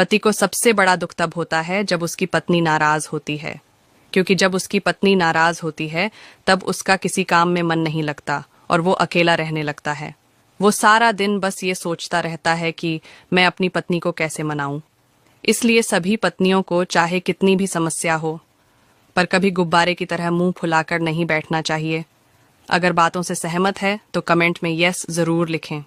पति को सबसे बड़ा दुख तब होता है जब उसकी पत्नी नाराज होती है क्योंकि जब उसकी पत्नी नाराज होती है तब उसका किसी काम में मन नहीं लगता और वो अकेला रहने लगता है वो सारा दिन बस ये सोचता रहता है कि मैं अपनी पत्नी को कैसे मनाऊं इसलिए सभी पत्नियों को चाहे कितनी भी समस्या हो पर कभी गुब्बारे की तरह मुंह फुलाकर नहीं बैठना चाहिए अगर बातों से सहमत है तो कमेंट में यस जरूर लिखें